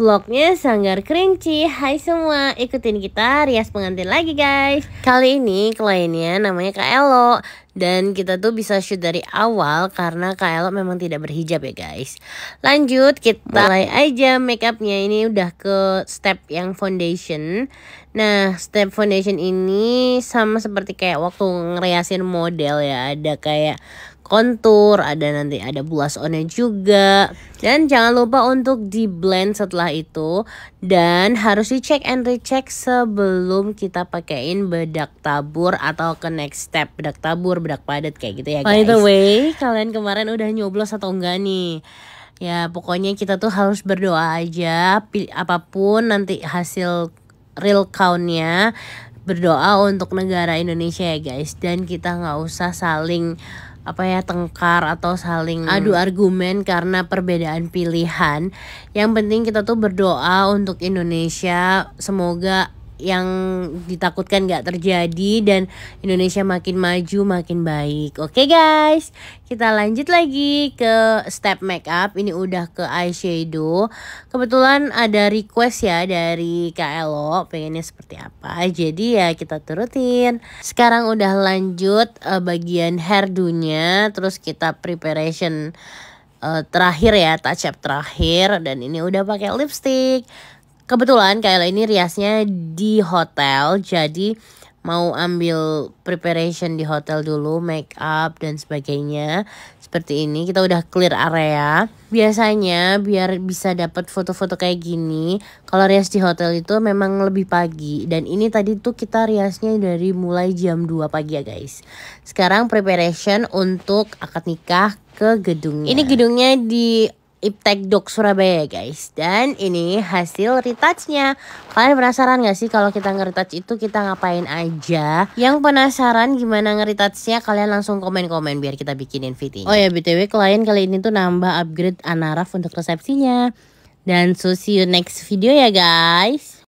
vlognya Sanggar Kerinci Hai semua, ikutin kita rias pengantin lagi guys Kali ini kliennya namanya Kak Elo Dan kita tuh bisa shoot dari awal karena Kak Elo memang tidak berhijab ya guys Lanjut, kita mulai aja makeupnya Ini udah ke step yang foundation Nah, step foundation ini sama seperti kayak waktu ngeriasin model ya Ada kayak kontur, ada nanti ada blush onnya juga. Dan jangan lupa untuk di blend setelah itu dan harus dicek and recheck sebelum kita pakaiin bedak tabur atau ke next step bedak tabur, bedak padat kayak gitu ya guys. By the way, kalian kemarin udah nyoblos atau enggak nih? Ya pokoknya kita tuh harus berdoa aja apapun nanti hasil real countnya berdoa untuk negara Indonesia ya guys dan kita nggak usah saling apa ya tengkar atau saling adu argumen karena perbedaan pilihan. Yang penting kita tuh berdoa untuk Indonesia semoga yang ditakutkan gak terjadi dan Indonesia makin maju makin baik oke okay guys kita lanjut lagi ke step makeup ini udah ke eyeshadow kebetulan ada request ya dari KLO pengennya seperti apa jadi ya kita turutin sekarang udah lanjut uh, bagian hair nya terus kita preparation uh, terakhir ya touch up terakhir dan ini udah pakai lipstick Kebetulan kayak ini riasnya di hotel, jadi mau ambil preparation di hotel dulu, make up dan sebagainya. Seperti ini kita udah clear area. Biasanya biar bisa dapat foto-foto kayak gini, kalau rias di hotel itu memang lebih pagi dan ini tadi tuh kita riasnya dari mulai jam 2 pagi ya guys. Sekarang preparation untuk akad nikah ke gedungnya. Ini gedungnya di Iptek Dok Surabaya guys Dan ini hasil retouchnya Kalian penasaran gak sih kalau kita ngeretouch itu kita ngapain aja Yang penasaran gimana ngeretouchnya kalian langsung komen-komen biar kita bikinin fitting Oh ya BTW klien kali ini tuh nambah upgrade Anaraf untuk resepsinya Dan so see you next video ya guys